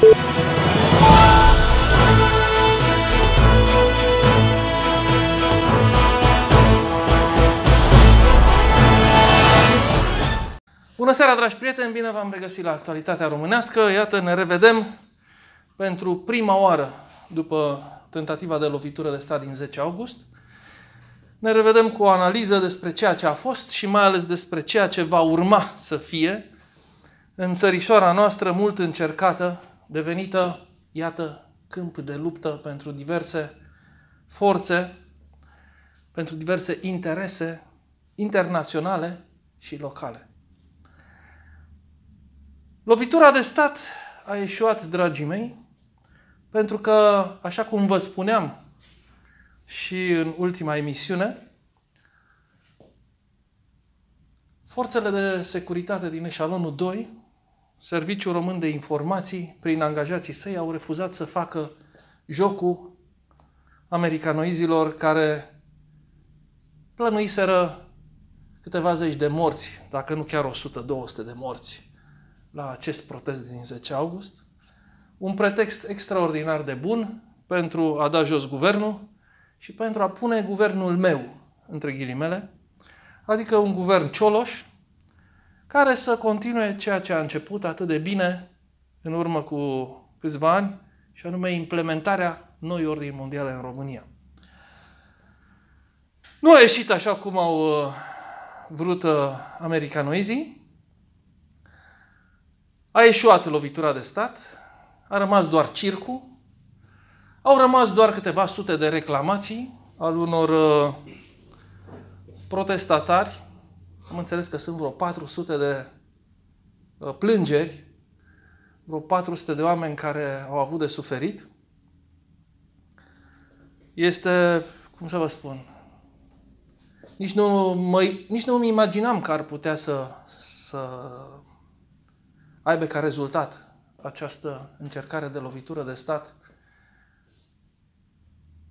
Bună seara, dragi prieteni! Bine v-am regăsit la Actualitatea Românească. Iată, ne revedem pentru prima oară după tentativa de lovitură de stat din 10 august. Ne revedem cu o analiză despre ceea ce a fost și mai ales despre ceea ce va urma să fie în țărișoara noastră mult încercată devenită, iată, câmp de luptă pentru diverse forțe, pentru diverse interese internaționale și locale. Lovitura de stat a ieșuat, dragii mei, pentru că, așa cum vă spuneam și în ultima emisiune, forțele de securitate din eșalonul 2 Serviciul Român de Informații, prin angajații săi, au refuzat să facă jocul americanoizilor care plănuiseră câteva zeci de morți, dacă nu chiar 100-200 de morți, la acest protest din 10 august. Un pretext extraordinar de bun pentru a da jos guvernul și pentru a pune guvernul meu, între ghilimele, adică un guvern cioloș, care să continue ceea ce a început atât de bine în urmă cu câțiva ani, și anume implementarea noi ordini mondiale în România. Nu a ieșit așa cum au uh, vrut uh, americanoizii. A ieșuat lovitura de stat, a rămas doar circul, au rămas doar câteva sute de reclamații al unor uh, protestatari am înțeles că sunt vreo 400 de uh, plângeri, vreo 400 de oameni care au avut de suferit. Este, cum să vă spun, nici nu, mă, nici nu îmi imaginam că ar putea să, să aibă ca rezultat această încercare de lovitură de stat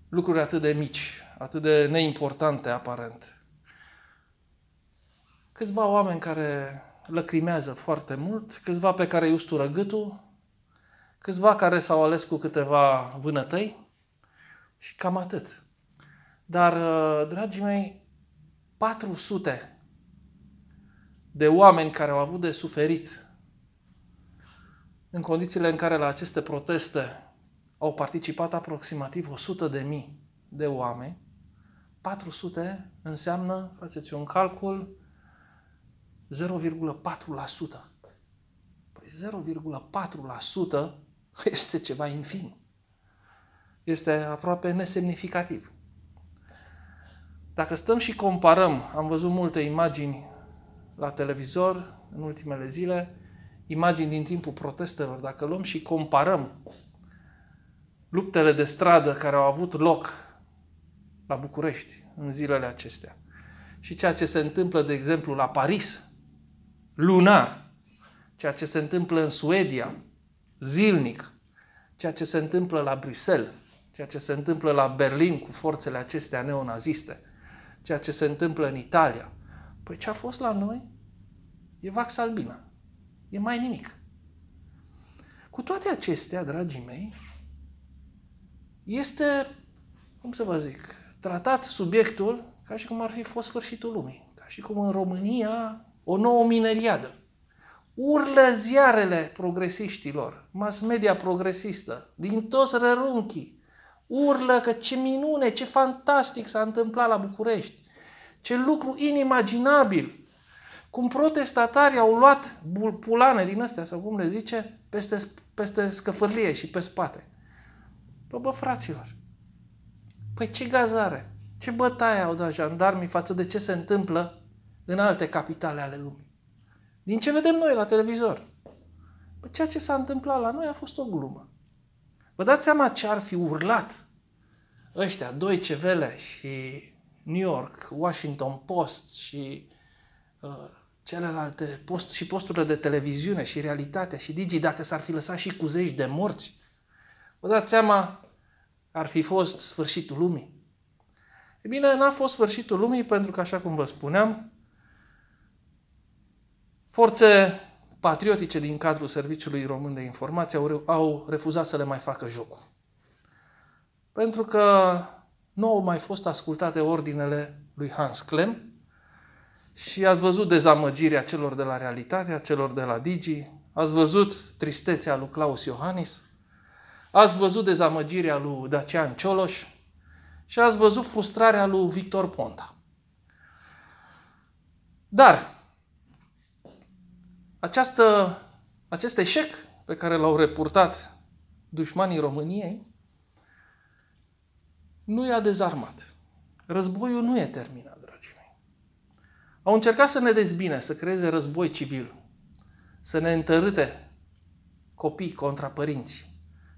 lucruri atât de mici, atât de neimportante aparent câțiva oameni care lăcrimează foarte mult, câțiva pe care îi ustură gâtul, câțiva care s-au ales cu câteva vânătăi și cam atât. Dar, uh, dragii mei, 400 de oameni care au avut de suferit în condițiile în care la aceste proteste au participat aproximativ 100 de mii de oameni, 400 înseamnă, faceți un calcul, 0,4%. Păi 0,4% este ceva infim. Este aproape nesemnificativ. Dacă stăm și comparăm, am văzut multe imagini la televizor în ultimele zile, imagini din timpul protestelor, dacă luăm și comparăm luptele de stradă care au avut loc la București în zilele acestea și ceea ce se întâmplă, de exemplu, la Paris lunar, ceea ce se întâmplă în Suedia, zilnic, ceea ce se întâmplă la Bruxelles, ceea ce se întâmplă la Berlin cu forțele acestea neonaziste, ceea ce se întâmplă în Italia. Păi ce a fost la noi? E Vax Albina. E mai nimic. Cu toate acestea, dragii mei, este, cum să vă zic, tratat subiectul ca și cum ar fi fost sfârșitul lumii. Ca și cum în România o nouă mineriadă. Urlă ziarele progresiștilor, mass media progresistă, din toți rărunchii. Urlă că ce minune, ce fantastic s-a întâmplat la București. Ce lucru inimaginabil. Cum protestatarii au luat bulpulane din astea, sau cum le zice, peste, peste scăfârlie și pe spate. Bă, păi bă, fraților, păi ce gazare, ce bătaie au dat jandarmii față de ce se întâmplă în alte capitale ale lumii. Din ce vedem noi la televizor. Ceea ce s-a întâmplat la noi a fost o glumă. Vă dați seama ce ar fi urlat ăștia, doi cevele și New York, Washington Post și uh, celelalte post și posturile de televiziune și realitatea și Digi, dacă s-ar fi lăsat și cu zeci de morți, vă dați seama, ar fi fost sfârșitul lumii. E bine, n-a fost sfârșitul lumii pentru că, așa cum vă spuneam, Forțe patriotice din cadrul Serviciului Român de Informație au, au refuzat să le mai facă jocul. Pentru că nu au mai fost ascultate ordinele lui Hans Klem și ați văzut dezamăgirea celor de la realitate, a celor de la Digi, ați văzut tristețea lui Claus Iohannis, ați văzut dezamăgirea lui Dacian Cioloș și ați văzut frustrarea lui Victor Ponta. Dar această, acest eșec pe care l-au reportat dușmanii României nu i-a dezarmat. Războiul nu e terminat, dragii mei. Au încercat să ne dezbine, să creeze război civil, să ne întărâte copii contra părinți,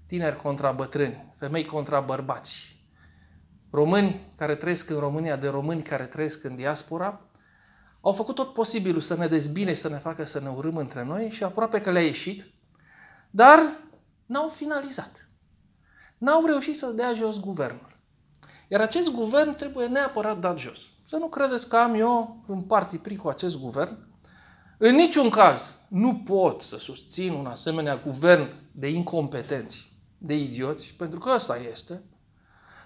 tineri contra bătrâni, femei contra bărbați, români care trăiesc în România de români care trăiesc în diaspora, au făcut tot posibilul să ne dezbine și să ne facă să ne urâm între noi și aproape că le-a ieșit, dar n-au finalizat. N-au reușit să dea jos guvernul. Iar acest guvern trebuie neapărat dat jos. Să nu credeți că am eu în partipri cu acest guvern. În niciun caz nu pot să susțin un asemenea guvern de incompetenți, de idioți, pentru că ăsta este.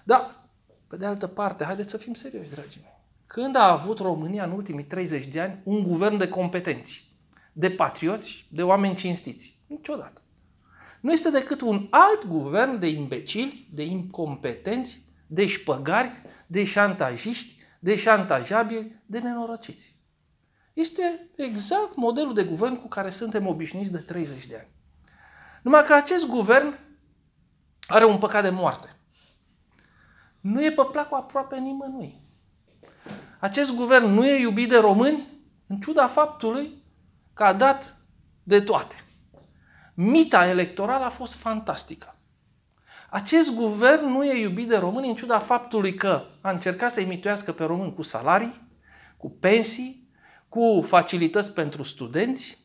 Dar, pe de altă parte, haideți să fim serioși, dragii mei când a avut România în ultimii 30 de ani un guvern de competenți, de patrioți, de oameni cinstiți? Niciodată. Nu este decât un alt guvern de imbecili, de incompetenți, de șpăgari, de șantajiști, de șantajabili, de nenorociți. Este exact modelul de guvern cu care suntem obișnuiți de 30 de ani. Numai că acest guvern are un păcat de moarte. Nu e pe placul aproape nimănui acest guvern nu e iubit de români, în ciuda faptului că a dat de toate. Mita electorală a fost fantastică. Acest guvern nu e iubit de români în ciuda faptului că a încercat să imituiască pe români cu salarii, cu pensii, cu facilități pentru studenți,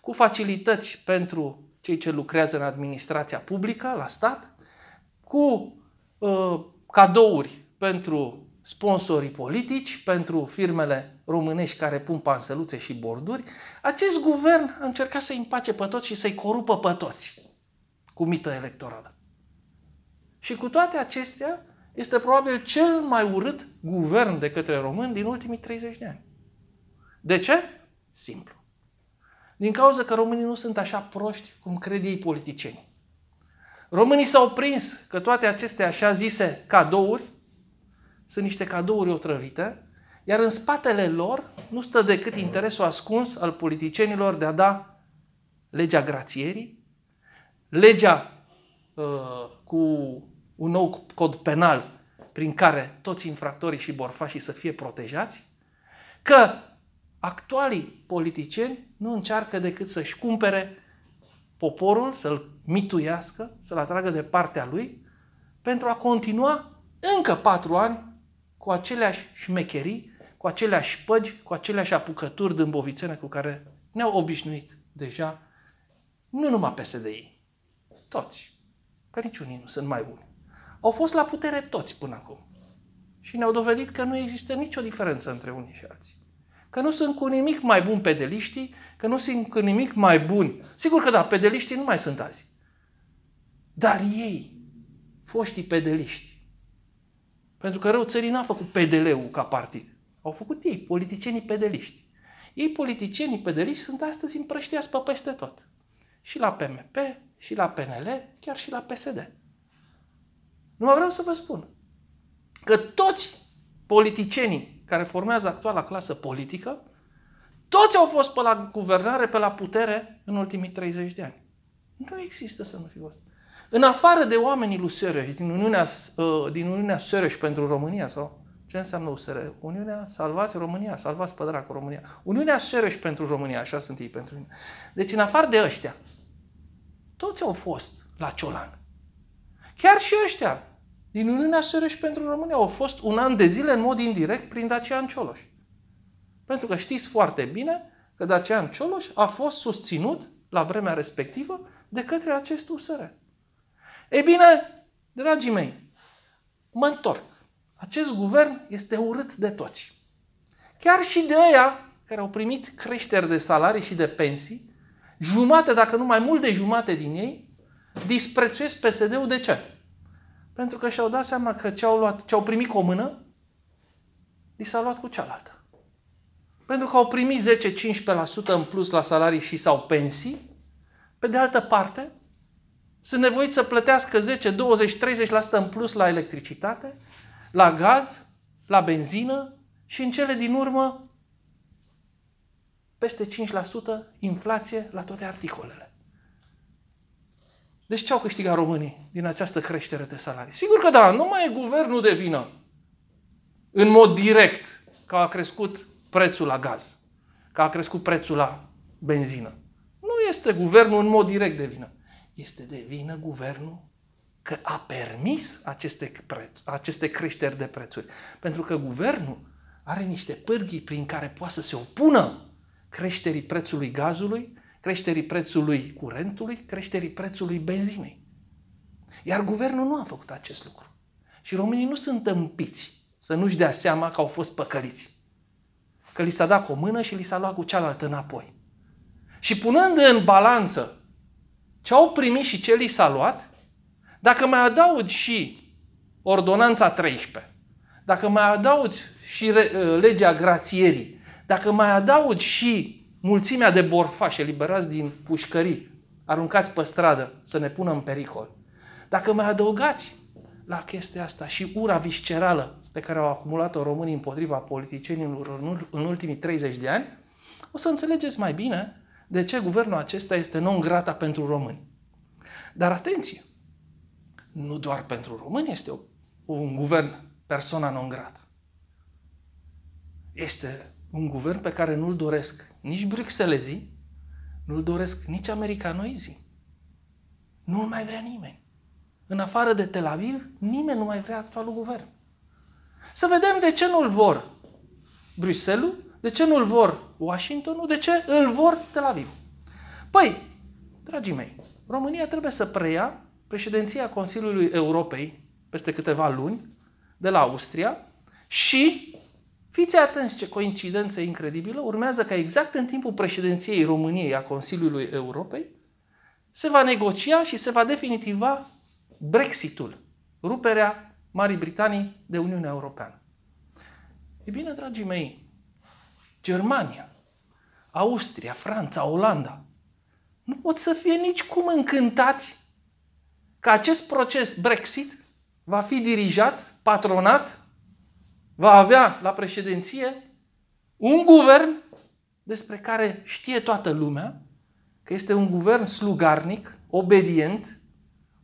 cu facilități pentru cei ce lucrează în administrația publică, la stat, cu uh, cadouri pentru sponsorii politici, pentru firmele românești care pun panseluțe și borduri, acest guvern a încercat să-i împace pe toți și să-i corupă pe toți cu mită electorală. Și cu toate acestea, este probabil cel mai urât guvern de către români din ultimii 30 de ani. De ce? Simplu. Din cauza că românii nu sunt așa proști cum cred ei politicieni. Românii s-au prins că toate aceste așa zise cadouri sunt niște cadouri otrăvite, iar în spatele lor nu stă decât interesul ascuns al politicienilor de a da legea grațierii, legea uh, cu un nou cod penal prin care toți infractorii și borfașii să fie protejați, că actualii politicieni nu încearcă decât să-și cumpere poporul, să-l mituiască, să-l atragă de partea lui, pentru a continua încă patru ani cu aceleași șmecherii, cu aceleași păgi, cu aceleași apucături dâmbovițene cu care ne-au obișnuit deja, nu numai PSD-i, toți, că niciunii nu sunt mai buni. Au fost la putere toți până acum și ne-au dovedit că nu există nicio diferență între unii și alții. Că nu sunt cu nimic mai buni pedeliștii, că nu sunt cu nimic mai buni. Sigur că da, pedeliștii nu mai sunt azi. Dar ei, foștii pedeliști, pentru că rău țării n-a făcut PDL-ul ca partid. Au făcut ei, politicienii pedeliști. Ei, politicienii pedeliști, sunt astăzi împrăștiați pe peste tot. Și la PMP, și la PNL, chiar și la PSD. Nu vreau să vă spun că toți politicienii care formează actuala clasă politică, toți au fost pe la guvernare, pe la putere în ultimii 30 de ani. Nu există să nu fi fost. În afară de oamenii lui Sărăș, din Uniunea, uh, din Uniunea Sărăș pentru România, sau ce înseamnă USR? Uniunea Salvați România, Salvați pe România. Uniunea Sărăș pentru România, așa sunt ei pentru mine. Deci în afară de ăștia, toți au fost la Ciolan. Chiar și ăștia, din Uniunea Sărăș pentru România, au fost un an de zile în mod indirect prin Dacian Cioloș. Pentru că știți foarte bine că Dacian Cioloș a fost susținut la vremea respectivă de către acest USR. E bine, dragii mei, mă întorc. Acest guvern este urât de toți. Chiar și de ăia care au primit creșteri de salarii și de pensii, jumate, dacă nu mai mult de jumate din ei, disprețuiesc PSD-ul. De ce? Pentru că și-au dat seama că ce-au, luat, ce-au primit cu o mână, li s-a luat cu cealaltă. Pentru că au primit 10-15% în plus la salarii și sau pensii, pe de altă parte, sunt nevoiți să plătească 10, 20, 30% în plus la electricitate, la gaz, la benzină și în cele din urmă peste 5% inflație la toate articolele. Deci ce au câștigat românii din această creștere de salarii? Sigur că da, nu mai e guvernul de vină în mod direct că a crescut prețul la gaz, că a crescut prețul la benzină. Nu este guvernul în mod direct de vină este de vină guvernul că a permis aceste, preț, aceste creșteri de prețuri. Pentru că guvernul are niște pârghii prin care poate să se opună creșterii prețului gazului, creșterii prețului curentului, creșterii prețului benzinei. Iar guvernul nu a făcut acest lucru. Și românii nu sunt împiți să nu-și dea seama că au fost păcăliți. Că li s-a dat cu o mână și li s-a luat cu cealaltă înapoi. Și punând în balanță ce au primit și ce li s-a luat, dacă mai adaug și ordonanța 13, dacă mai adaug și uh, legea grațierii, dacă mai adaug și mulțimea de borfași eliberați din pușcării, aruncați pe stradă să ne pună în pericol, dacă mai adăugați la chestia asta și ura viscerală pe care au acumulat-o românii împotriva politicienilor în ultimii 30 de ani, o să înțelegeți mai bine de ce guvernul acesta este non-grata pentru români. Dar atenție! Nu doar pentru români este un guvern persoana non-grata. Este un guvern pe care nu-l doresc nici bruxelezii, nu-l doresc nici americanoizii. Nu-l mai vrea nimeni. În afară de Tel Aviv, nimeni nu mai vrea actualul guvern. Să vedem de ce nu-l vor Bruxelles, de ce nu-l vor Washingtonul. De ce? Îl vor Tel Aviv. Păi, dragii mei, România trebuie să preia președinția Consiliului Europei peste câteva luni de la Austria și fiți atenți ce coincidență incredibilă, urmează ca exact în timpul președinției României a Consiliului Europei se va negocia și se va definitiva Brexitul, ruperea Marii Britanii de Uniunea Europeană. E bine, dragii mei, Germania Austria, Franța, Olanda, nu pot să fie nici cum încântați că acest proces Brexit va fi dirijat, patronat, va avea la președinție un guvern despre care știe toată lumea că este un guvern slugarnic, obedient,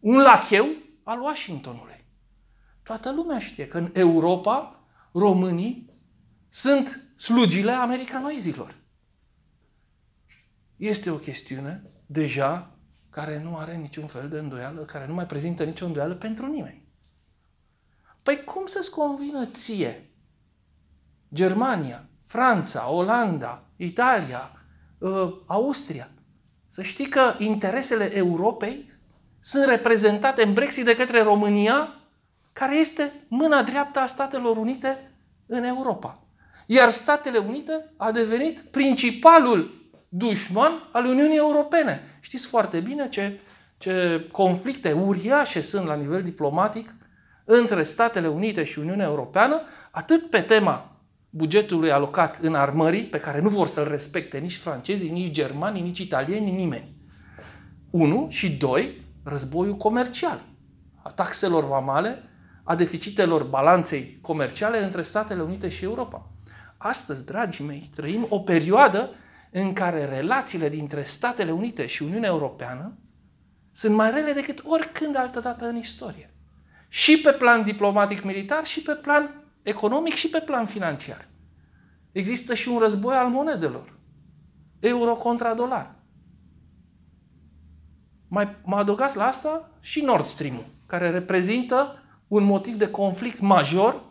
un lacheu al Washingtonului. Toată lumea știe că în Europa românii sunt slugile americanoizilor este o chestiune deja care nu are niciun fel de îndoială, care nu mai prezintă nicio îndoială pentru nimeni. Păi cum să-ți convină ție Germania, Franța, Olanda, Italia, ă, Austria, să știi că interesele Europei sunt reprezentate în Brexit de către România, care este mâna dreaptă a Statelor Unite în Europa. Iar Statele Unite a devenit principalul dușman al Uniunii Europene. Știți foarte bine ce, ce conflicte uriașe sunt la nivel diplomatic între Statele Unite și Uniunea Europeană, atât pe tema bugetului alocat în armării, pe care nu vor să-l respecte nici francezii, nici germanii, nici italieni, nimeni. Unu Și doi, Războiul comercial. A taxelor vamale, a deficitelor balanței comerciale între Statele Unite și Europa. Astăzi, dragii mei, trăim o perioadă în care relațiile dintre Statele Unite și Uniunea Europeană sunt mai rele decât oricând altă dată în istorie. Și pe plan diplomatic-militar, și pe plan economic, și pe plan financiar. Există și un război al monedelor. Euro contra dolar. Mai mă adăugați la asta și Nord Stream-ul, care reprezintă un motiv de conflict major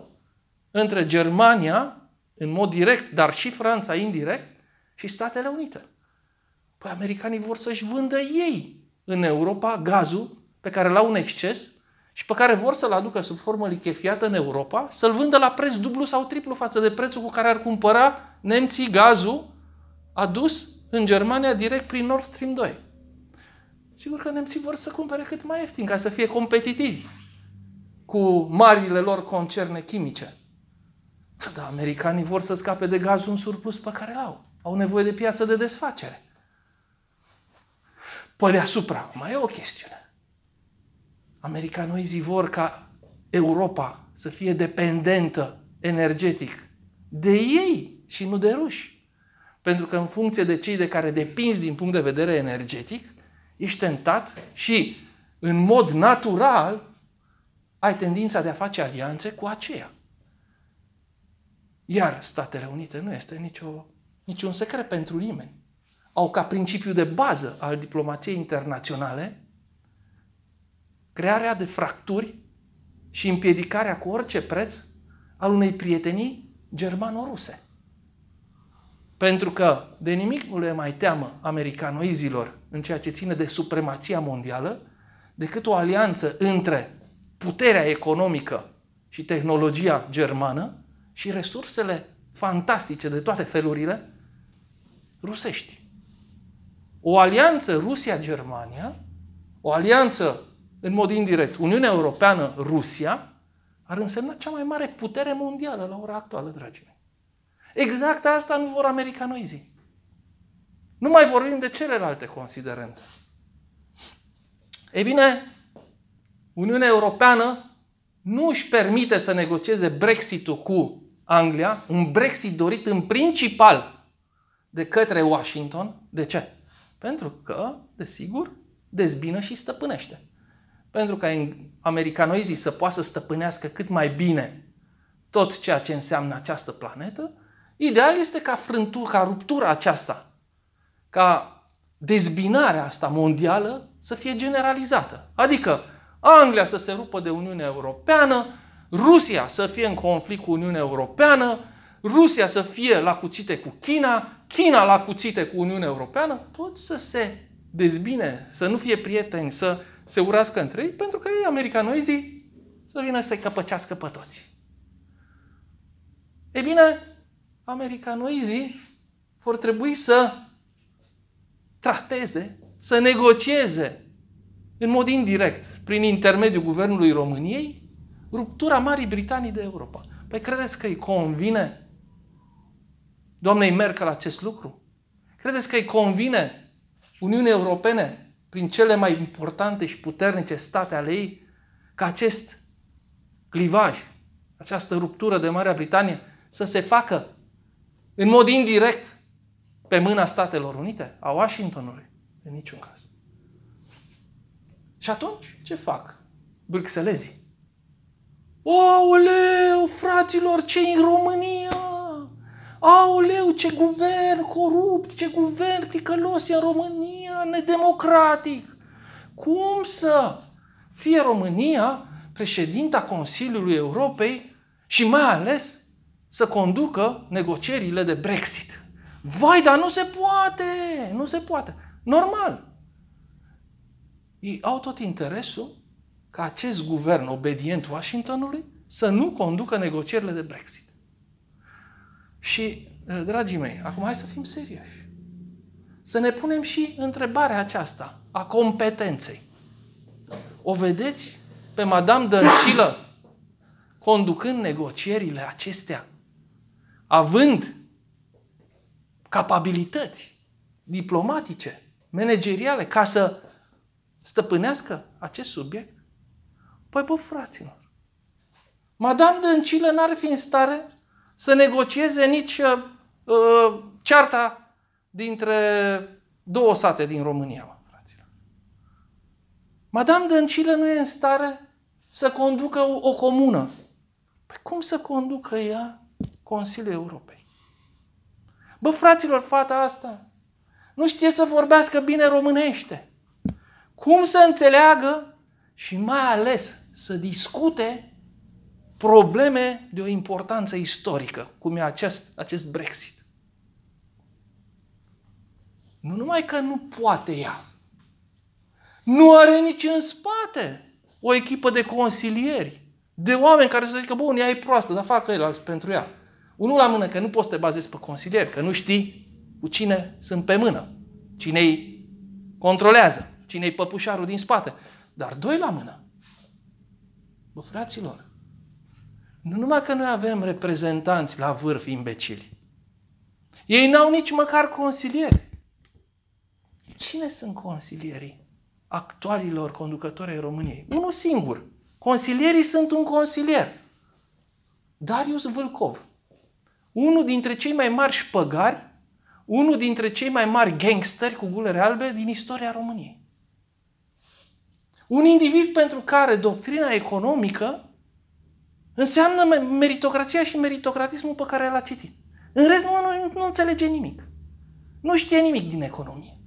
între Germania, în mod direct, dar și Franța indirect, și Statele Unite. Păi americanii vor să-și vândă ei în Europa gazul pe care l-au în exces și pe care vor să-l aducă sub formă lichefiată în Europa, să-l vândă la preț dublu sau triplu față de prețul cu care ar cumpăra nemții gazul adus în Germania direct prin Nord Stream 2. Sigur că nemții vor să cumpere cât mai ieftin ca să fie competitivi cu marile lor concerne chimice. Dar americanii vor să scape de gazul în surplus pe care l-au. Au nevoie de piață de desfacere. Pe păi deasupra, mai e o chestiune. Americanoizii vor ca Europa să fie dependentă energetic de ei și nu de ruși. Pentru că în funcție de cei de care depinzi din punct de vedere energetic, ești tentat și în mod natural ai tendința de a face alianțe cu aceea. Iar Statele Unite nu este nicio niciun secret pentru nimeni. Au ca principiu de bază al diplomației internaționale crearea de fracturi și împiedicarea cu orice preț al unei prietenii germano-ruse. Pentru că de nimic nu le mai teamă americanoizilor în ceea ce ține de supremația mondială, decât o alianță între puterea economică și tehnologia germană și resursele fantastice de toate felurile rusești. O alianță Rusia-Germania, o alianță în mod indirect Uniunea Europeană-Rusia, ar însemna cea mai mare putere mondială la ora actuală, dragii mei. Exact asta nu vor americanoizii. Nu mai vorbim de celelalte considerente. Ei bine, Uniunea Europeană nu își permite să negocieze Brexit-ul cu Anglia, un Brexit dorit în principal de către Washington. De ce? Pentru că, desigur, dezbină și stăpânește. Pentru ca americanoizii să poată să stăpânească cât mai bine tot ceea ce înseamnă această planetă, ideal este ca frântura, ca ruptura aceasta, ca dezbinarea asta mondială să fie generalizată. Adică Anglia să se rupă de Uniunea Europeană, Rusia să fie în conflict cu Uniunea Europeană, Rusia să fie la cuțite cu China, China la cuțite cu Uniunea Europeană, toți să se dezbine, să nu fie prieteni, să se urască între ei, pentru că ei, americanoizii, să vină să-i căpăcească pe toți. E bine, americanoizii vor trebui să trateze, să negocieze în mod indirect, prin intermediul guvernului României, ruptura Marii Britanii de Europa. Păi credeți că îi convine doamnei Merkel acest lucru? Credeți că îi convine Uniunii Europene, prin cele mai importante și puternice state ale ei, ca acest clivaj, această ruptură de Marea Britanie să se facă în mod indirect pe mâna Statelor Unite, a Washingtonului? În niciun caz. Și atunci, ce fac bruxelezii? leu, fraților, ce în România! Auleu, ce guvern corupt, ce guvern ticălos în România, nedemocratic. Cum să fie România președinta Consiliului Europei și mai ales să conducă negocierile de Brexit? Vai, dar nu se poate, nu se poate. Normal. Ei au tot interesul ca acest guvern obedient Washingtonului să nu conducă negocierile de Brexit. Și, uh, dragii mei, acum hai să fim serioși. Să ne punem și întrebarea aceasta a competenței. O vedeți pe Madame Dăncilă conducând negocierile acestea, având capabilități diplomatice, manageriale, ca să stăpânească acest subiect? Păi, bă, fraților, Madame Dăncilă n-ar fi în stare să negocieze nici uh, uh, cearta dintre două sate din România. Madame Dăncilă nu e în stare să conducă o, o comună. Păi cum să conducă ea Consiliul Europei? Bă, fraților, fata asta nu știe să vorbească bine românește. Cum să înțeleagă și mai ales să discute probleme de o importanță istorică, cum e acest, acest Brexit. Nu numai că nu poate ea, nu are nici în spate o echipă de consilieri, de oameni care să zică, bun, ea e proastă, dar facă el alți pentru ea. Unul la mână, că nu poți să te bazezi pe consilieri, că nu știi cu cine sunt pe mână, cine îi controlează, cine îi păpușarul din spate. Dar doi la mână. Bă, fraților, nu numai că noi avem reprezentanți la vârf imbecili. Ei n-au nici măcar consilieri. Cine sunt consilierii actualilor conducători ai României? Unul singur. Consilierii sunt un consilier. Darius Vâlcov. Unul dintre cei mai mari șpăgari, unul dintre cei mai mari gangsteri cu gulere albe din istoria României. Un individ pentru care doctrina economică Înseamnă meritocrația și meritocratismul pe care l-a citit. În rest, nu, nu, nu înțelege nimic. Nu știe nimic din economie.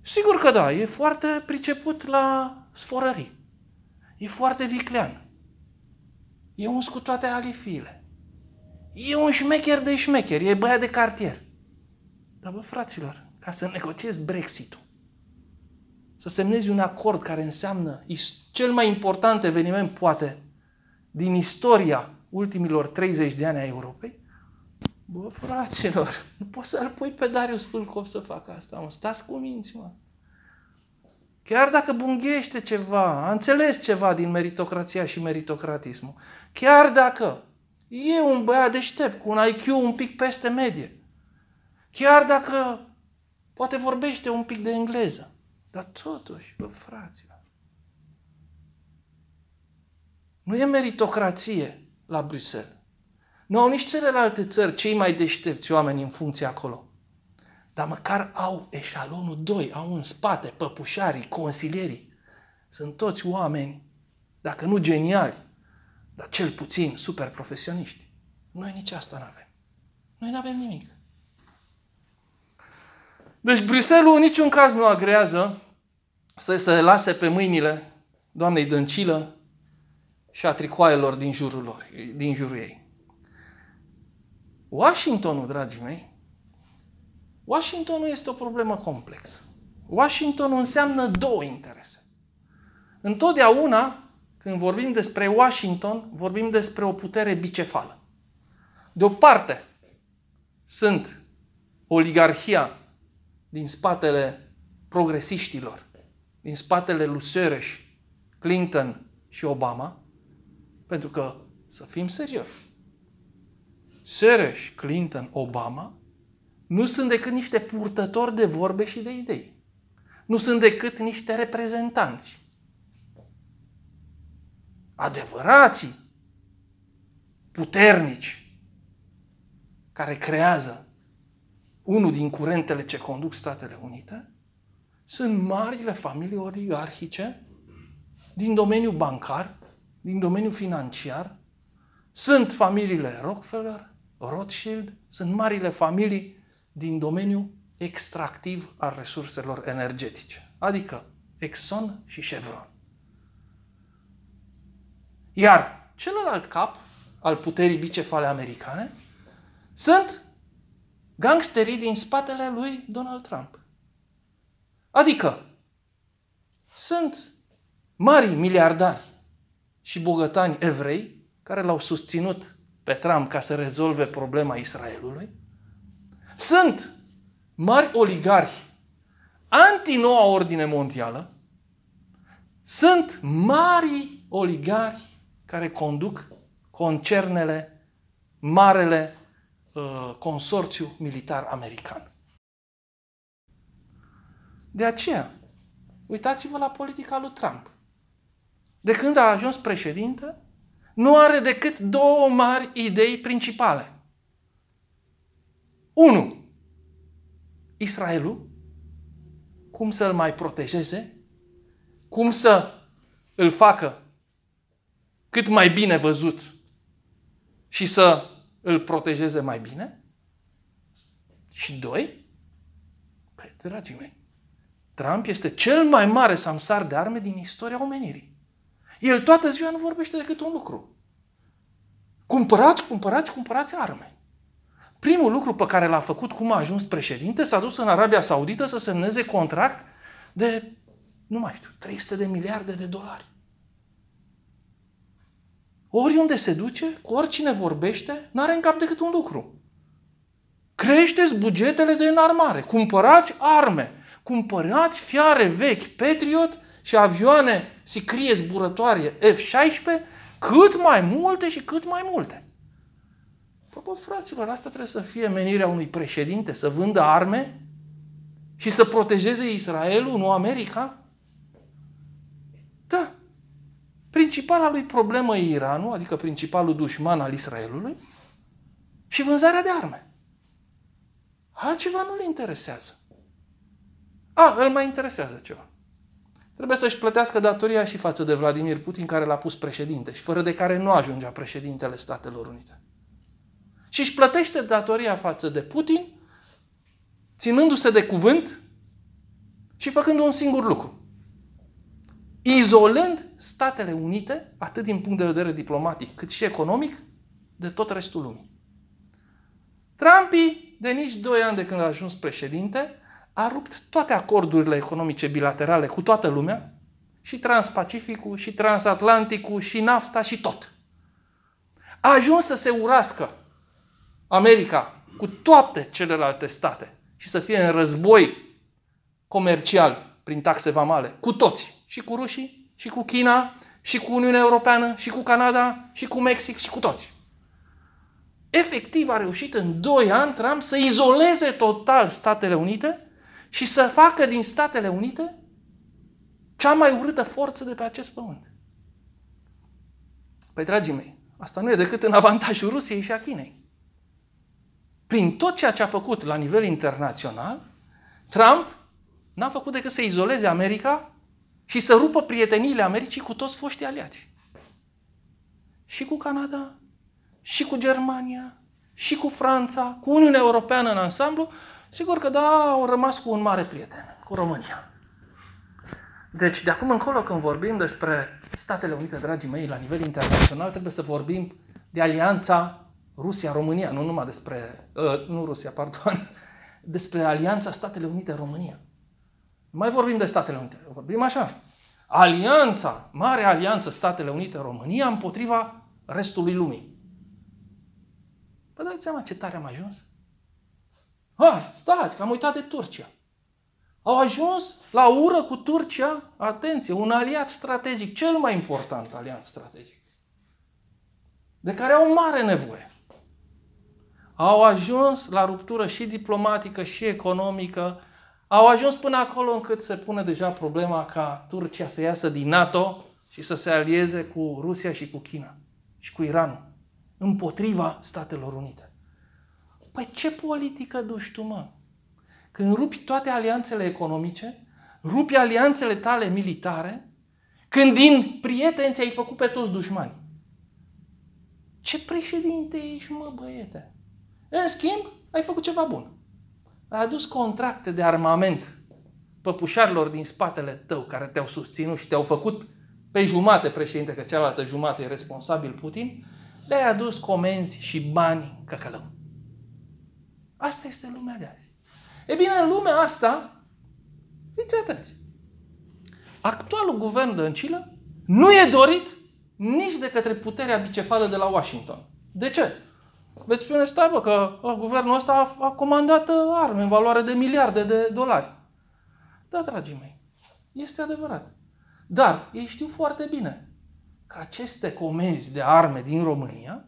Sigur că da, e foarte priceput la sforării. E foarte viclean. E uns cu toate alifiile. E un șmecher de șmecher, e băiat de cartier. Dar bă, fraților, ca să negociezi Brexit-ul, să semnezi un acord care înseamnă cel mai important eveniment, poate, din istoria ultimilor 30 de ani a Europei, bă, fraților, nu poți să-l pui pe Darius Pâlcov să facă asta, mă, stați cu minți, mă. Chiar dacă bunghește ceva, a înțeles ceva din meritocrația și meritocratismul, chiar dacă e un băiat deștept, cu un IQ un pic peste medie, chiar dacă poate vorbește un pic de engleză, dar totuși, bă, fraților, nu e meritocrație la Bruxelles. Nu au nici celelalte țări cei mai deștepți oameni în funcție acolo. Dar măcar au eșalonul 2, au în spate păpușarii, consilierii. Sunt toți oameni, dacă nu geniali, dar cel puțin super profesioniști. Noi nici asta nu avem. Noi nu avem nimic. Deci Bruxelles în niciun caz nu agrează să se lase pe mâinile doamnei Dăncilă și a tricoaielor din jurul, lor, din jurul ei. Washingtonul, dragii mei, Washingtonul este o problemă complexă. Washingtonul înseamnă două interese. Întotdeauna, când vorbim despre Washington, vorbim despre o putere bicefală. De o parte, sunt oligarhia din spatele progresiștilor, din spatele lui Sereș, Clinton și Obama, pentru că, să fim serioși, Sereș, Clinton, Obama nu sunt decât niște purtători de vorbe și de idei. Nu sunt decât niște reprezentanți. Adevărații, puternici, care creează unul din curentele ce conduc Statele Unite, sunt marile familii oligarhice din domeniul bancar, din domeniul financiar, sunt familiile Rockefeller, Rothschild, sunt marile familii din domeniul extractiv al resurselor energetice, adică Exxon și Chevron. Iar celălalt cap al puterii bicefale americane sunt gangsterii din spatele lui Donald Trump. Adică, sunt mari miliardari și bogătani evrei care l-au susținut pe Trump ca să rezolve problema Israelului. Sunt mari oligarhi anti-noua ordine mondială. Sunt mari oligarhi care conduc concernele, marele Uh, consorțiu militar american. De aceea, uitați-vă la politica lui Trump. De când a ajuns președinte, nu are decât două mari idei principale. Unu, Israelul, cum să-l mai protejeze, cum să îl facă cât mai bine văzut și să îl protejeze mai bine? Și doi, păi, dragii mei, Trump este cel mai mare samsar de arme din istoria omenirii. El toată ziua nu vorbește decât un lucru. Cumpărați, cumpărați, cumpărați arme. Primul lucru pe care l-a făcut cum a ajuns președinte, s-a dus în Arabia Saudită să semneze contract de, nu mai știu, 300 de miliarde de dolari. Oriunde se duce, cu oricine vorbește, n-are în cap decât un lucru. Creșteți bugetele de înarmare, cumpărați arme, cumpărați fiare vechi Patriot și avioane sicrie zburătoare F-16 cât mai multe și cât mai multe. Păi, bă, fraților, asta trebuie să fie menirea unui președinte, să vândă arme și să protejeze Israelul, nu America? principala lui problemă e Iranul, adică principalul dușman al Israelului, și vânzarea de arme. Altceva nu le interesează. A, îl mai interesează ceva. Trebuie să-și plătească datoria și față de Vladimir Putin, care l-a pus președinte și fără de care nu ajungea președintele Statelor Unite. Și își plătește datoria față de Putin, ținându-se de cuvânt și făcând un singur lucru izolând Statele Unite, atât din punct de vedere diplomatic, cât și economic, de tot restul lumii. Trumpi, de nici doi ani de când a ajuns președinte, a rupt toate acordurile economice bilaterale cu toată lumea, și Transpacificul, și Transatlanticul, și NAFTA, și tot. A ajuns să se urască America cu toate celelalte state și să fie în război comercial prin taxe vamale, cu toți și cu rușii, și cu China, și cu Uniunea Europeană, și cu Canada, și cu Mexic, și cu toți. Efectiv a reușit în 2 ani Trump să izoleze total Statele Unite și să facă din Statele Unite cea mai urâtă forță de pe acest pământ. Păi, dragii mei, asta nu e decât în avantajul Rusiei și a Chinei. Prin tot ceea ce a făcut la nivel internațional, Trump n-a făcut decât să izoleze America și să rupă prieteniile Americii cu toți foștii aliați. Și cu Canada, și cu Germania, și cu Franța, cu Uniunea Europeană în ansamblu, sigur că da, au rămas cu un mare prieten, cu România. Deci, de acum încolo, când vorbim despre Statele Unite, dragii mei, la nivel internațional, trebuie să vorbim de alianța Rusia-România, nu numai despre. Uh, nu Rusia, pardon. Despre alianța Statele Unite-România. Nu mai vorbim de Statele Unite, vorbim așa. Alianța, mare alianță Statele Unite-România împotriva restului lumii. Vă dați seama ce tare am ajuns? Ha, ah, stați, că am uitat de Turcia. Au ajuns la ură cu Turcia, atenție, un aliat strategic, cel mai important aliat strategic, de care au mare nevoie. Au ajuns la ruptură și diplomatică și economică, au ajuns până acolo încât se pune deja problema ca Turcia să iasă din NATO și să se alieze cu Rusia și cu China și cu Iranul împotriva Statelor Unite. Păi ce politică duci tu, mă? Când rupi toate alianțele economice, rupi alianțele tale militare, când din prieteni ți-ai făcut pe toți dușmani. Ce președinte ești, mă, băiete? În schimb, ai făcut ceva bun a adus contracte de armament păpușarilor din spatele tău care te-au susținut și te-au făcut pe jumate președinte, că cealaltă jumate e responsabil Putin, le-ai adus comenzi și bani căcălău. Asta este lumea de azi. E bine, în lumea asta, fiți atenți, actualul guvern dăncilă nu e dorit nici de către puterea bicefală de la Washington. De ce? Veți spune, stai bă, că guvernul ăsta a, a comandat uh, arme în valoare de miliarde de dolari. Da, dragii mei, este adevărat. Dar ei știu foarte bine că aceste comenzi de arme din România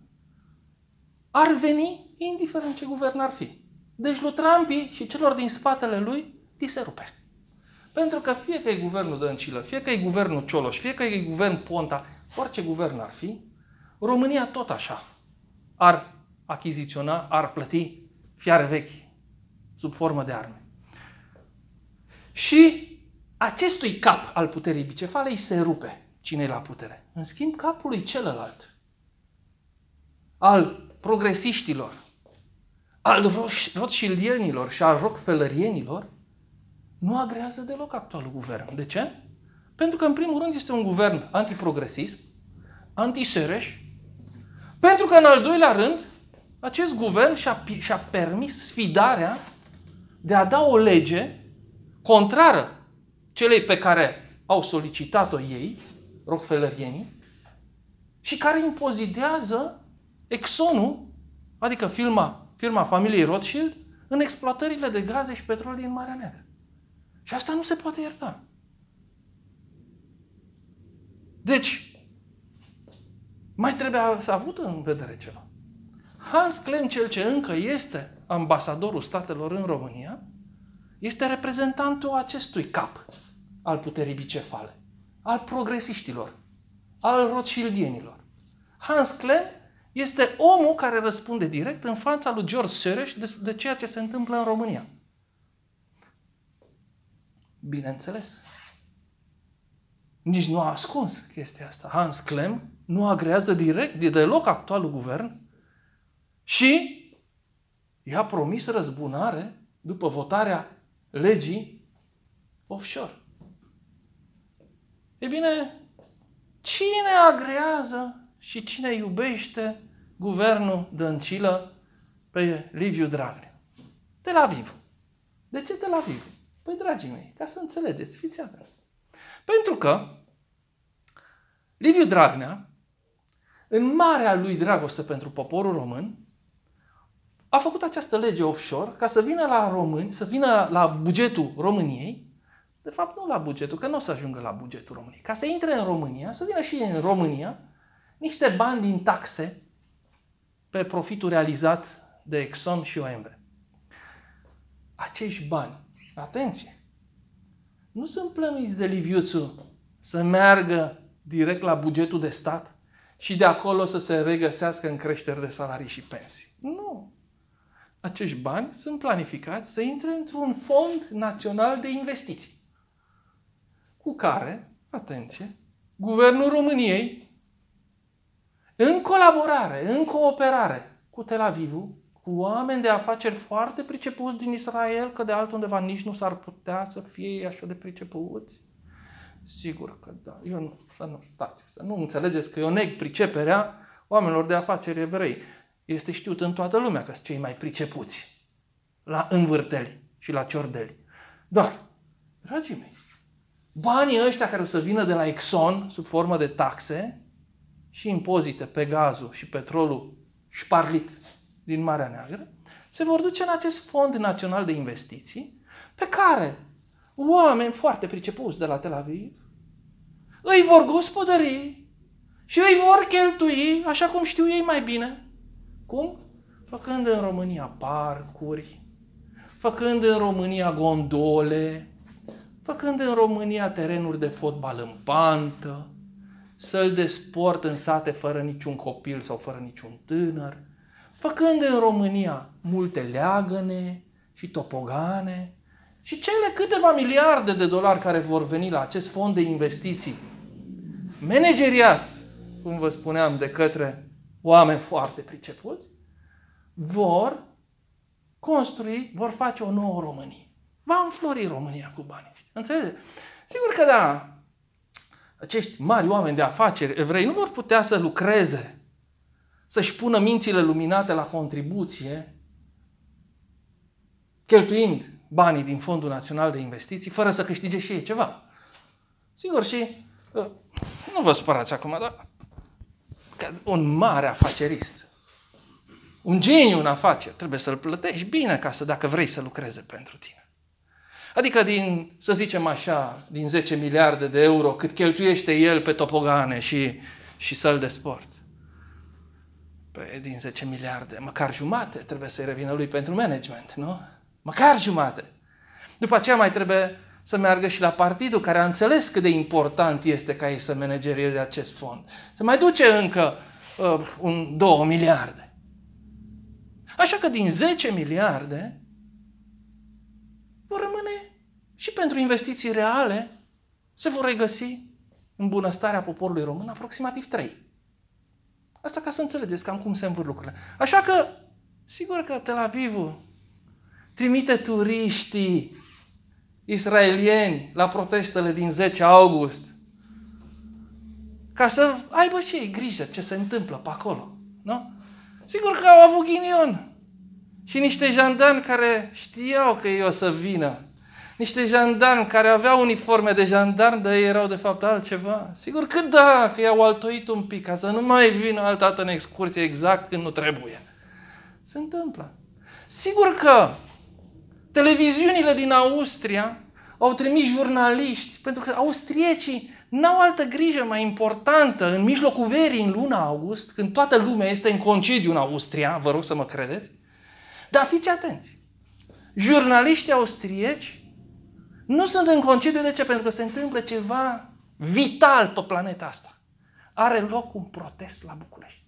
ar veni indiferent ce guvern ar fi. Deci lui Trumpi și celor din spatele lui li se rupe. Pentru că fie că e guvernul Dăncilă, fie că e guvernul Cioloș, fie că e guvern Ponta, orice guvern ar fi, România tot așa ar achiziționa, ar plăti fiare vechi sub formă de arme. Și acestui cap al puterii bicefalei se rupe cine la putere. În schimb, capului celălalt, al progresiștilor, al rothschildienilor și al rockfellerienilor, nu agrează deloc actualul guvern. De ce? Pentru că, în primul rând, este un guvern antiprogresist, antisereș, pentru că, în al doilea rând, acest guvern și-a, și-a permis sfidarea de a da o lege contrară celei pe care au solicitat-o ei, Rockefellerienii, și care impozitează Exxonul, adică firma, firma familiei Rothschild, în exploatările de gaze și petrol din Marea Neagră. Și asta nu se poate ierta. Deci, mai trebuie să avut în vedere ceva. Hans Klem, cel ce încă este ambasadorul statelor în România, este reprezentantul acestui cap al puterii bicefale, al progresiștilor, al rotșildienilor. Hans Klem este omul care răspunde direct în fața lui George Soros de, de ceea ce se întâmplă în România. Bineînțeles. Nici nu a ascuns chestia asta. Hans Klem nu agrează direct, de deloc actualul guvern, și i-a promis răzbunare după votarea legii offshore. E bine, cine agrează și cine iubește guvernul Dăncilă pe Liviu Dragnea? la viv. De ce la viv? Păi, dragii mei, ca să înțelegeți, fiți atenți. Pentru că Liviu Dragnea, în marea lui dragoste pentru poporul român, a făcut această lege offshore ca să vină la români, să vină la bugetul României, de fapt nu la bugetul, că nu o să ajungă la bugetul României, ca să intre în România, să vină și în România niște bani din taxe pe profitul realizat de Exxon și OMV. Acești bani, atenție, nu sunt plămiți de Liviuțu să meargă direct la bugetul de stat și de acolo să se regăsească în creșteri de salarii și pensii. Nu acești bani sunt planificați să intre într-un fond național de investiții, cu care, atenție, guvernul României, în colaborare, în cooperare cu Tel aviv cu oameni de afaceri foarte pricepuți din Israel, că de altundeva nici nu s-ar putea să fie așa de pricepuți. Sigur că da, eu nu, să nu stați, să nu înțelegeți că eu neg priceperea oamenilor de afaceri evrei. Este știut în toată lumea că sunt cei mai pricepuți la învârteli și la ciordeli. Doar, dragii mei, banii ăștia care o să vină de la Exxon sub formă de taxe și impozite pe gazul și petrolul șparlit din Marea Neagră, se vor duce în acest fond național de investiții pe care oameni foarte pricepuți de la Tel Aviv îi vor gospodări și îi vor cheltui așa cum știu ei mai bine cum? Făcând în România parcuri, făcând în România gondole, făcând în România terenuri de fotbal în pantă, săl de sport în sate fără niciun copil sau fără niciun tânăr, făcând în România multe leagăne și topogane și cele câteva miliarde de dolari care vor veni la acest fond de investiții manageriat, cum vă spuneam, de către oameni foarte pricepuți, vor construi, vor face o nouă Românie. Va înflori România cu bani. Înțelegeți? Sigur că da, acești mari oameni de afaceri evrei nu vor putea să lucreze, să-și pună mințile luminate la contribuție, cheltuind banii din Fondul Național de Investiții, fără să câștige și ei ceva. Sigur și, uh, nu vă spărați acum, dar un mare afacerist, un geniu în afaceri, trebuie să-l plătești bine ca să, dacă vrei să lucreze pentru tine. Adică din, să zicem așa, din 10 miliarde de euro cât cheltuiește el pe topogane și, și săl de sport. Păi din 10 miliarde, măcar jumate trebuie să-i revină lui pentru management, nu? Măcar jumate. După aceea mai trebuie să meargă și la partidul care a înțeles cât de important este ca ei să managerieze acest fond. Se mai duce încă uh, un 2 miliarde. Așa că din 10 miliarde vor rămâne și pentru investiții reale se vor regăsi în bunăstarea poporului român aproximativ 3. Asta ca să înțelegeți cam cum se învârt lucrurile. Așa că, sigur că Tel Avivul trimite turiștii israelieni la protestele din 10 august, ca să aibă și ei grijă ce se întâmplă pe acolo. Nu? Sigur că au avut ghinion. Și niște jandarmi care știau că ei o să vină. Niște jandarmi care aveau uniforme de jandarmi, dar ei erau de fapt altceva. Sigur că da, că i-au altoit un pic, ca să nu mai vină altată în excursie exact când nu trebuie. Se întâmplă. Sigur că Televiziunile din Austria au trimis jurnaliști, pentru că austriecii n-au altă grijă mai importantă în mijlocul verii, în luna august, când toată lumea este în concediu în Austria, vă rog să mă credeți. Dar fiți atenți! Jurnaliștii austrieci nu sunt în concediu, de ce? Pentru că se întâmplă ceva vital pe planeta asta. Are loc un protest la București.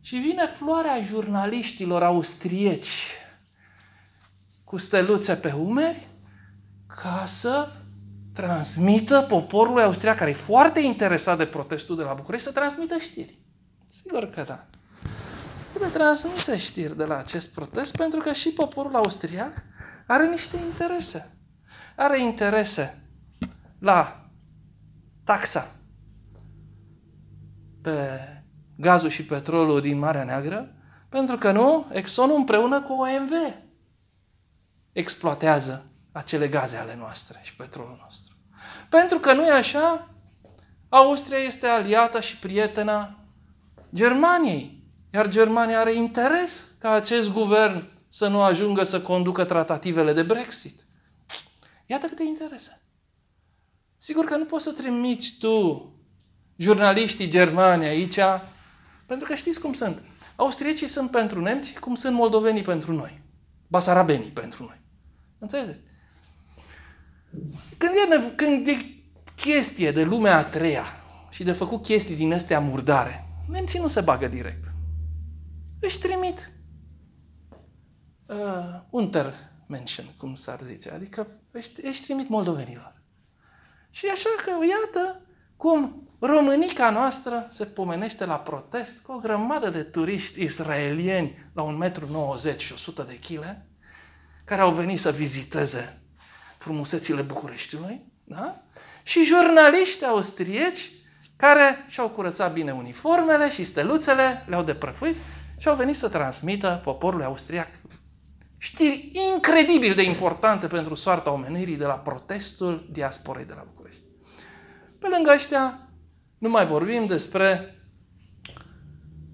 Și vine floarea jurnaliștilor austrieci cu steluțe pe umeri ca să transmită poporului austriac, care e foarte interesat de protestul de la București, să transmită știri. Sigur că da. Trebuie transmise știri de la acest protest, pentru că și poporul austriac are niște interese. Are interese la taxa pe gazul și petrolul din Marea Neagră, pentru că nu, Exxon împreună cu OMV exploatează acele gaze ale noastre și petrolul nostru. Pentru că nu e așa, Austria este aliată și prietena Germaniei. Iar Germania are interes ca acest guvern să nu ajungă să conducă tratativele de Brexit. Iată câte interese. Sigur că nu poți să trimiți tu jurnaliștii germani aici, pentru că știți cum sunt. Austriecii sunt pentru nemți, cum sunt moldovenii pentru noi, basarabenii pentru noi. Înțelegeți? Când e, când e chestie de lumea a treia și de făcut chestii din astea murdare, menții nu se bagă direct. Își trimit uh, untermenschen, cum s-ar zice, adică își, își trimit moldovenilor. Și așa că, iată, cum românica noastră se pomenește la protest cu o grămadă de turiști israelieni la 1,90 m și 100 de kg care au venit să viziteze frumusețile Bucureștiului, da? și jurnaliști austrieci care și-au curățat bine uniformele și steluțele, le-au deprăfuit și au venit să transmită poporului austriac știri incredibil de importante pentru soarta omenirii de la protestul diasporei de la București. Pe lângă ăștia, nu mai vorbim despre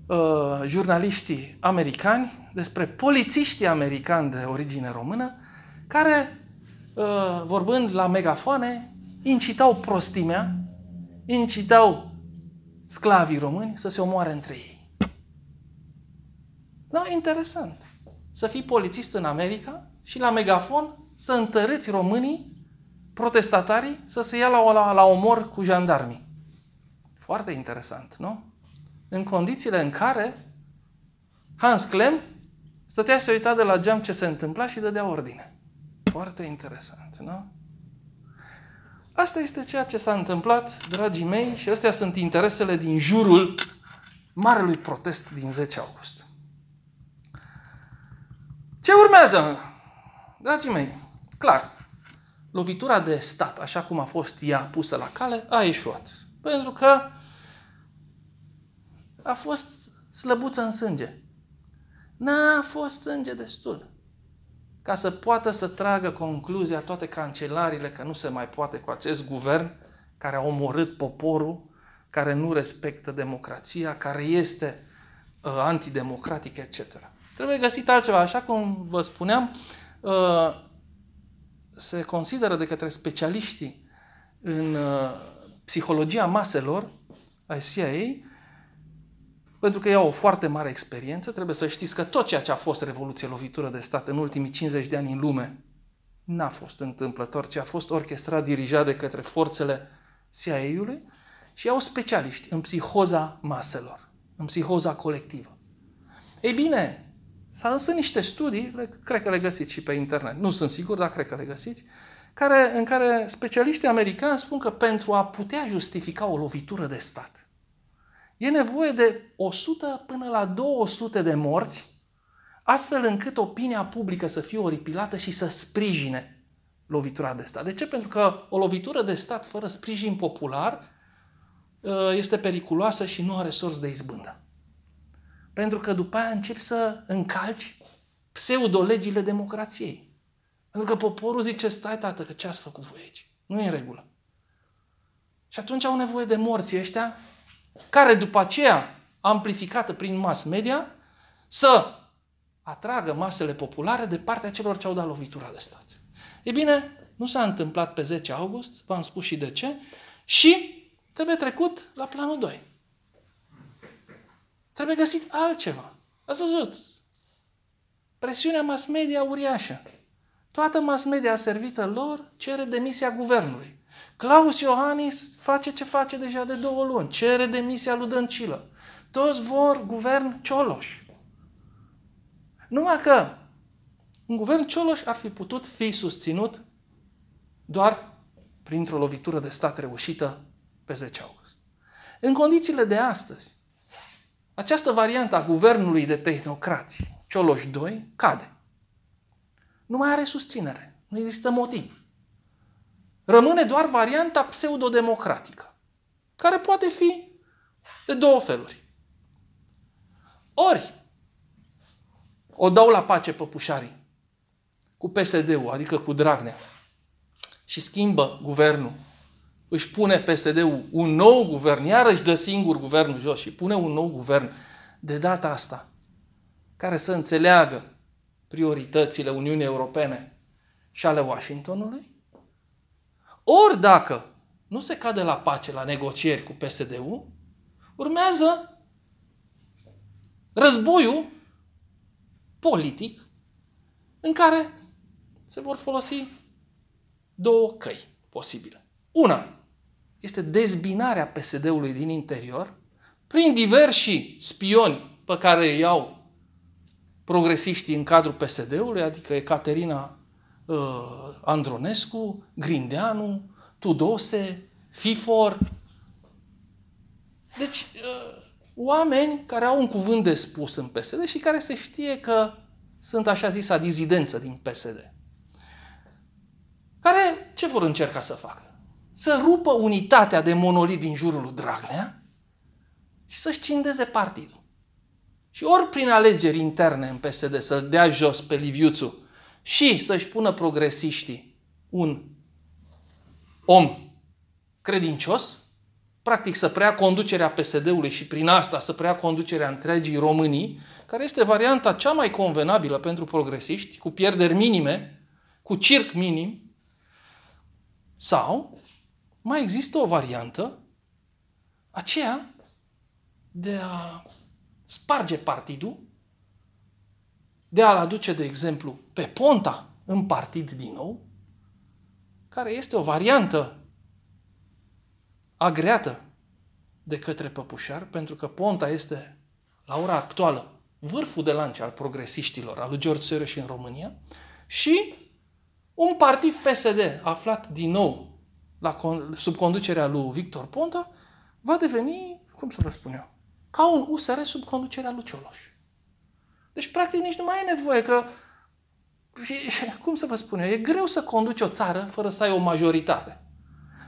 Uh, jurnaliștii americani, despre polițiștii americani de origine română, care, uh, vorbând la megafoane, incitau prostimea, incitau sclavii români să se omoare între ei. Da, interesant. Să fii polițist în America și la megafon să întăreți românii, protestatarii, să se ia la, la, la omor cu jandarmii. Foarte interesant, nu? în condițiile în care Hans Klem stătea și uita de la geam ce se întâmpla și dădea ordine. Foarte interesant, nu? Asta este ceea ce s-a întâmplat, dragii mei, și astea sunt interesele din jurul marelui protest din 10 august. Ce urmează? Dragii mei, clar, lovitura de stat, așa cum a fost ea pusă la cale, a ieșuat. Pentru că a fost slăbuță în sânge. N-a fost sânge destul ca să poată să tragă concluzia toate cancelarile că nu se mai poate cu acest guvern care a omorât poporul, care nu respectă democrația, care este uh, antidemocratic, etc. Trebuie găsit altceva. Așa cum vă spuneam, uh, se consideră de către specialiștii în uh, psihologia maselor, ICIA, pentru că au o foarte mare experiență, trebuie să știți că tot ceea ce a fost Revoluție Lovitură de Stat în ultimii 50 de ani în lume n-a fost întâmplător, ci a fost orchestrat, dirijat de către forțele CIA-ului și au specialiști în psihoza maselor, în psihoza colectivă. Ei bine, s-au însă niște studii, le, cred că le găsiți și pe internet, nu sunt sigur, dar cred că le găsiți, care, în care specialiștii americani spun că pentru a putea justifica o lovitură de stat, E nevoie de 100 până la 200 de morți, astfel încât opinia publică să fie oripilată și să sprijine lovitura de stat. De ce? Pentru că o lovitură de stat fără sprijin popular uh, este periculoasă și nu are sorți de izbândă. Pentru că după aia începi să încalci pseudolegile democrației. Pentru că poporul zice, stai tată, că ce ați făcut voi aici? Nu e în regulă. Și atunci au nevoie de morții ăștia care după aceea, amplificată prin mass media, să atragă masele populare de partea celor ce au dat lovitura de stat. E bine, nu s-a întâmplat pe 10 august, v-am spus și de ce, și trebuie trecut la planul 2. Trebuie găsit altceva. Ați văzut? Presiunea mass media uriașă. Toată mass media servită lor cere demisia guvernului. Claus Iohannis face ce face deja de două luni, cere demisia lui Dăncilă. Toți vor guvern Cioloș. Numai că un guvern Cioloș ar fi putut fi susținut doar printr-o lovitură de stat reușită pe 10 august. În condițiile de astăzi, această variantă a guvernului de tehnocrați, Cioloș 2, cade. Nu mai are susținere, nu există motiv. Rămâne doar varianta pseudodemocratică, care poate fi de două feluri. Ori o dau la pace păpușarii cu PSD-ul, adică cu Dragnea, și schimbă guvernul, își pune PSD-ul un nou guvern, iarăși dă singur guvernul jos și pune un nou guvern de data asta, care să înțeleagă prioritățile Uniunii Europene și ale Washingtonului, ori dacă nu se cade la pace la negocieri cu PSD-ul, urmează războiul politic în care se vor folosi două căi posibile. Una este dezbinarea PSD-ului din interior prin diversi spioni pe care îi au progresiștii în cadrul PSD-ului, adică Ecaterina Uh, Andronescu, Grindeanu, Tudose, FIFOR. Deci, uh, oameni care au un cuvânt de spus în PSD și care se știe că sunt așa zisa dizidență din PSD. Care ce vor încerca să facă? Să rupă unitatea de monolit din jurul lui Dragnea și să-și cindeze partidul. Și ori prin alegeri interne în PSD să-l dea jos pe Liviuțu și să-și pună progresiștii un om credincios, practic să preia conducerea PSD-ului și prin asta să preia conducerea întregii Românii, care este varianta cea mai convenabilă pentru progresiști, cu pierderi minime, cu circ minim, sau mai există o variantă, aceea de a sparge partidul de a-l aduce, de exemplu, pe Ponta în partid din nou, care este o variantă agreată de către Păpușar, pentru că Ponta este, la ora actuală, vârful de lance al progresiștilor, al lui George Soros în România, și un partid PSD aflat din nou la, sub conducerea lui Victor Ponta, va deveni, cum să vă spun eu, ca un USR sub conducerea lui Cioloș. Deci, practic, nici nu mai ai nevoie că... Cum să vă spun eu? E greu să conduci o țară fără să ai o majoritate.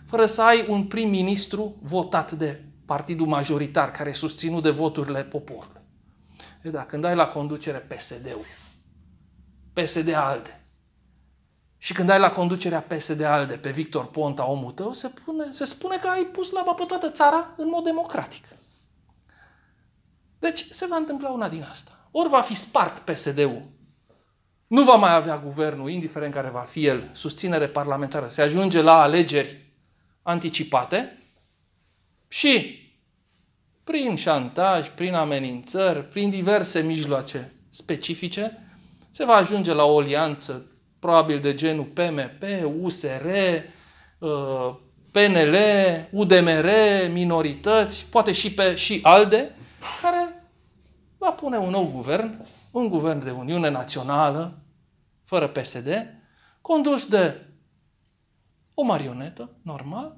Fără să ai un prim-ministru votat de partidul majoritar, care e susținut de voturile poporului. E da, când ai la conducere PSD-ul, PSD-ALDE, și când ai la conducerea PSD-ALDE pe Victor Ponta, omul tău, se, pune, se spune că ai pus laba pe toată țara în mod democratic. Deci se va întâmpla una din asta ori va fi spart PSD-ul. Nu va mai avea guvernul, indiferent care va fi el, susținere parlamentară. Se ajunge la alegeri anticipate și prin șantaj, prin amenințări, prin diverse mijloace specifice, se va ajunge la o alianță probabil de genul PMP, USR, uh, PNL, UDMR, minorități, poate și pe și ALDE, care va pune un nou guvern, un guvern de Uniune Națională, fără PSD, condus de o marionetă, normal,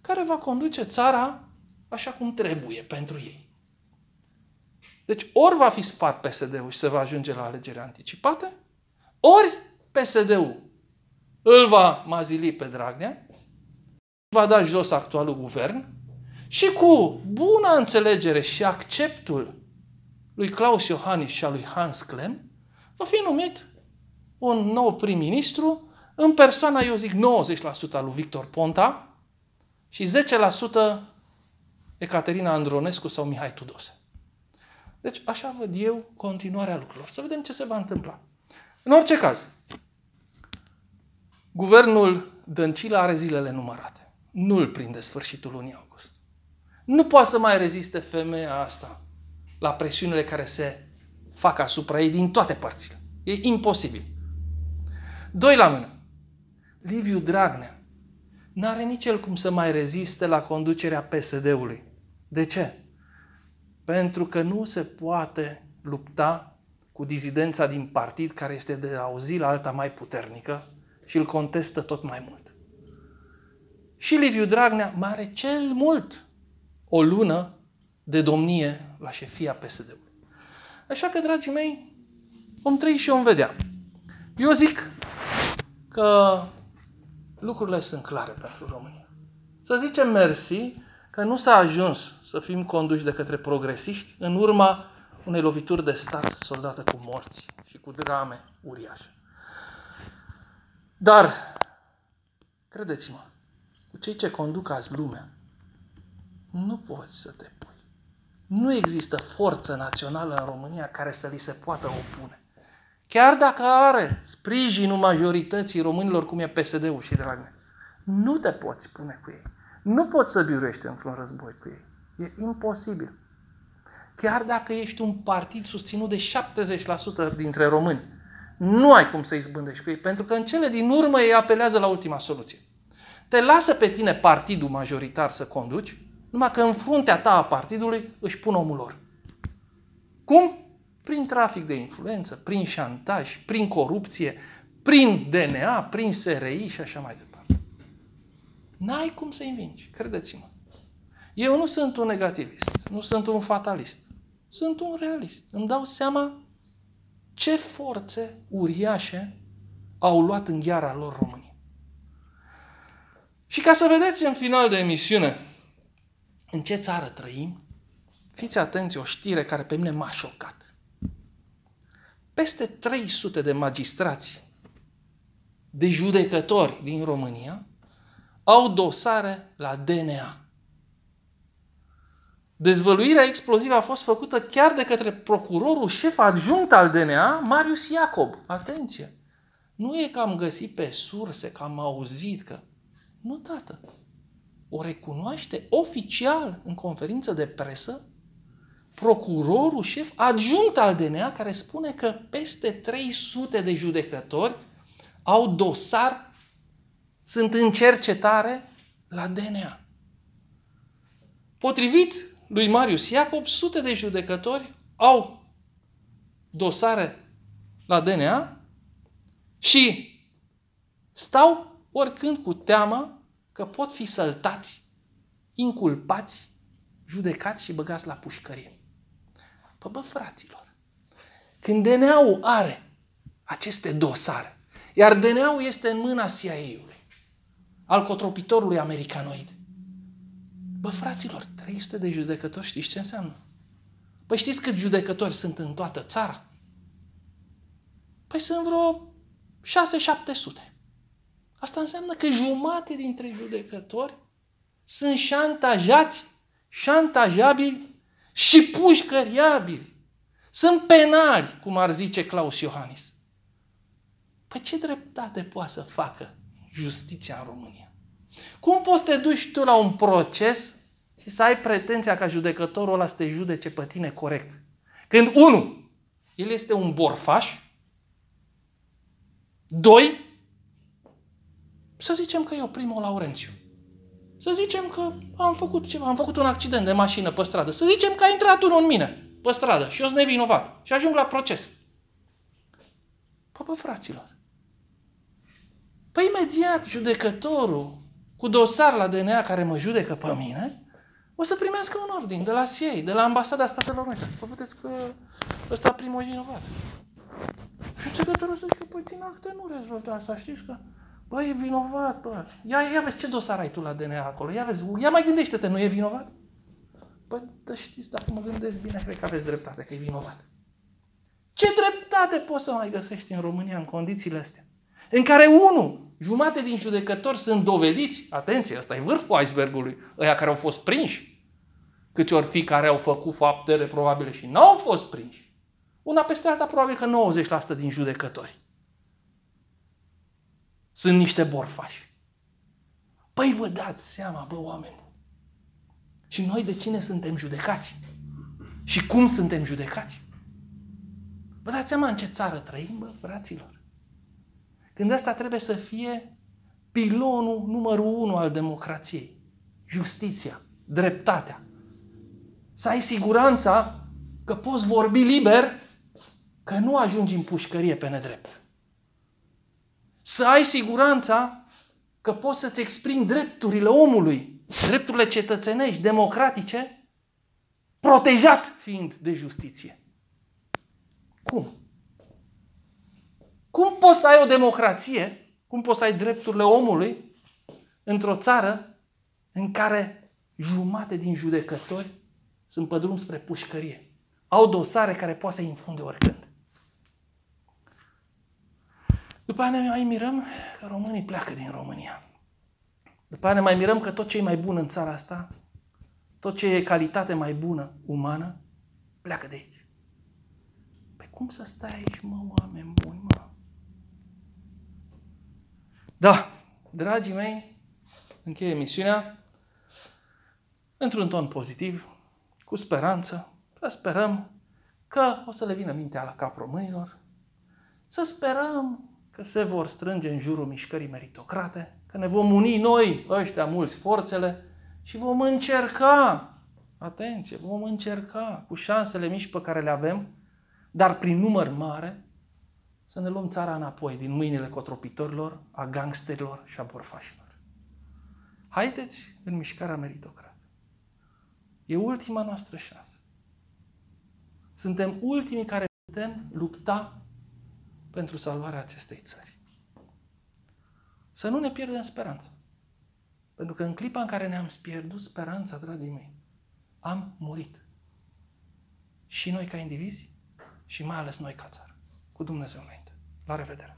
care va conduce țara așa cum trebuie pentru ei. Deci ori va fi spart PSD-ul și se va ajunge la alegeri anticipate, ori PSD-ul îl va mazili pe Dragnea, va da jos actualul guvern și cu bună înțelegere și acceptul lui Claus Iohannis și a lui Hans Klem, va fi numit un nou prim-ministru în persoana, eu zic, 90% a lui Victor Ponta și 10% Ecaterina Andronescu sau Mihai Tudose. Deci așa văd eu continuarea lucrurilor. Să vedem ce se va întâmpla. În orice caz, guvernul Dăncilă are zilele numărate. Nu-l prinde sfârșitul lunii august. Nu poate să mai reziste femeia asta la presiunile care se fac asupra ei din toate părțile. E imposibil. Doi la mână. Liviu Dragnea n-are nici el cum să mai reziste la conducerea PSD-ului. De ce? Pentru că nu se poate lupta cu dizidența din partid care este de la o zi la alta mai puternică și îl contestă tot mai mult. Și Liviu Dragnea mai are cel mult o lună de domnie la șefia PSD-ului. Așa că, dragii mei, vom trăi și vom vedea. Eu zic că lucrurile sunt clare pentru România. Să zicem mersi că nu s-a ajuns să fim conduși de către progresiști în urma unei lovituri de stat soldată cu morți și cu drame uriașe. Dar, credeți-mă, cu cei ce conduc azi lumea, nu poți să te nu există forță națională în România care să li se poată opune. Chiar dacă are sprijinul majorității românilor, cum e PSD-ul și Dragnea. Nu te poți pune cu ei. Nu poți să biurești într-un război cu ei. E imposibil. Chiar dacă ești un partid susținut de 70% dintre români, nu ai cum să zbândești cu ei, pentru că în cele din urmă ei apelează la ultima soluție. Te lasă pe tine partidul majoritar să conduci, numai că în fruntea ta a partidului își pun omul lor. Cum? Prin trafic de influență, prin șantaj, prin corupție, prin DNA, prin SRI și așa mai departe. N-ai cum să-i învingi, credeți-mă. Eu nu sunt un negativist, nu sunt un fatalist, sunt un realist. Îmi dau seama ce forțe uriașe au luat în gheara lor România. Și ca să vedeți în final de emisiune în ce țară trăim, fiți atenți, o știre care pe mine m-a șocat. Peste 300 de magistrați, de judecători din România, au dosare la DNA. Dezvăluirea explozivă a fost făcută chiar de către procurorul șef adjunct al DNA, Marius Iacob. Atenție! Nu e că am găsit pe surse, că am auzit că... Nu, tată o recunoaște oficial în conferință de presă procurorul șef adjunct al DNA care spune că peste 300 de judecători au dosar, sunt în cercetare la DNA. Potrivit lui Marius Iacob, sute de judecători au dosare la DNA și stau oricând cu teama că pot fi săltați, inculpați, judecați și băgați la pușcărie. Bă, păi bă, fraților, când DNA-ul are aceste dosare, iar DNA-ul este în mâna CIA-ului, al cotropitorului americanoid. Bă, fraților, 300 de judecători, știți ce înseamnă? Păi știți cât judecători sunt în toată țara? Păi sunt vreo 6-700. Asta înseamnă că jumate dintre judecători sunt șantajați, șantajabili și pușcăriabili. Sunt penali, cum ar zice Claus Iohannis. Păi ce dreptate poate să facă justiția în România? Cum poți să te duci tu la un proces și să ai pretenția ca judecătorul ăla să te judece pe tine corect? Când, unu, el este un borfaș, doi, să zicem că eu, primul Laurențiu, să zicem că am făcut ceva, am făcut un accident de mașină pe stradă, să zicem că a intrat unul în mine pe stradă și eu sunt nevinovat și ajung la proces. Păi, bă, fraților, păi imediat judecătorul cu dosar la DNA care mă judecă pe mine, o să primească un ordin de la CIA, de la Ambasada Statelor Unite. Vă vedeți că ăsta primul e vinovat. Și judecătorul să zică, păi din acte nu rezolvă asta, știți că Băi, e vinovat, bă. Ia, ia vezi ce dosar ai tu la DNA acolo. Ia vezi, ia mai gândește-te, nu e vinovat? Bă, păi, da știți, dacă mă gândesc bine, cred că aveți dreptate, că e vinovat. Ce dreptate poți să mai găsești în România în condițiile astea? În care, unul, jumate din judecători sunt dovediți, atenție, ăsta e vârful icebergului, ăia care au fost prinși, câți ori fi care au făcut fapte reprobabile și n-au fost prinși. Una peste alta, probabil că 90% din judecători sunt niște borfași. Păi vă dați seama, bă, oameni. Și noi de cine suntem judecați? Și cum suntem judecați? Vă dați seama în ce țară trăim, bă, fraților? Când asta trebuie să fie pilonul numărul unu al democrației. Justiția, dreptatea. Să ai siguranța că poți vorbi liber, că nu ajungi în pușcărie pe nedrept să ai siguranța că poți să-ți exprimi drepturile omului, drepturile cetățenești, democratice, protejat fiind de justiție. Cum? Cum poți să ai o democrație, cum poți să ai drepturile omului într-o țară în care jumate din judecători sunt pe drum spre pușcărie? Au dosare care poate să-i infunde oricând. După aia ne mai mirăm că românii pleacă din România. După aia ne mai mirăm că tot ce e mai bun în țara asta, tot ce e calitate mai bună umană, pleacă de aici. Păi cum să stai aici, mă, oameni buni, mă? Da, dragii mei, încheie emisiunea într-un ton pozitiv, cu speranță, să sperăm că o să le vină mintea la cap românilor, să sperăm că se vor strânge în jurul mișcării meritocrate, că ne vom uni noi, ăștia mulți, forțele și vom încerca, atenție, vom încerca cu șansele mici pe care le avem, dar prin număr mare, să ne luăm țara înapoi din mâinile cotropitorilor, a gangsterilor și a borfașilor. Haideți în mișcarea meritocrată. E ultima noastră șansă. Suntem ultimii care putem lupta pentru salvarea acestei țări. Să nu ne pierdem speranța. Pentru că în clipa în care ne-am pierdut speranța, dragii mei, am murit. Și noi ca indivizi și mai ales noi ca țară. Cu Dumnezeu înainte. La revedere!